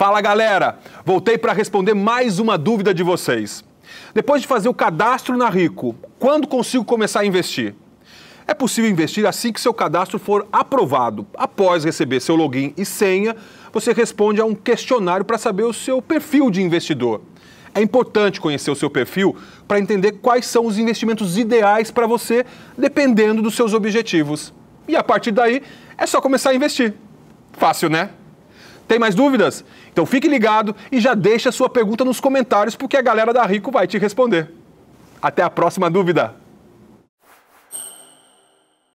Fala galera, voltei para responder mais uma dúvida de vocês. Depois de fazer o cadastro na Rico, quando consigo começar a investir? É possível investir assim que seu cadastro for aprovado. Após receber seu login e senha, você responde a um questionário para saber o seu perfil de investidor. É importante conhecer o seu perfil para entender quais são os investimentos ideais para você, dependendo dos seus objetivos. E a partir daí, é só começar a investir. Fácil, né? Tem mais dúvidas? Então fique ligado e já deixa sua pergunta nos comentários porque a galera da Rico vai te responder. Até a próxima dúvida.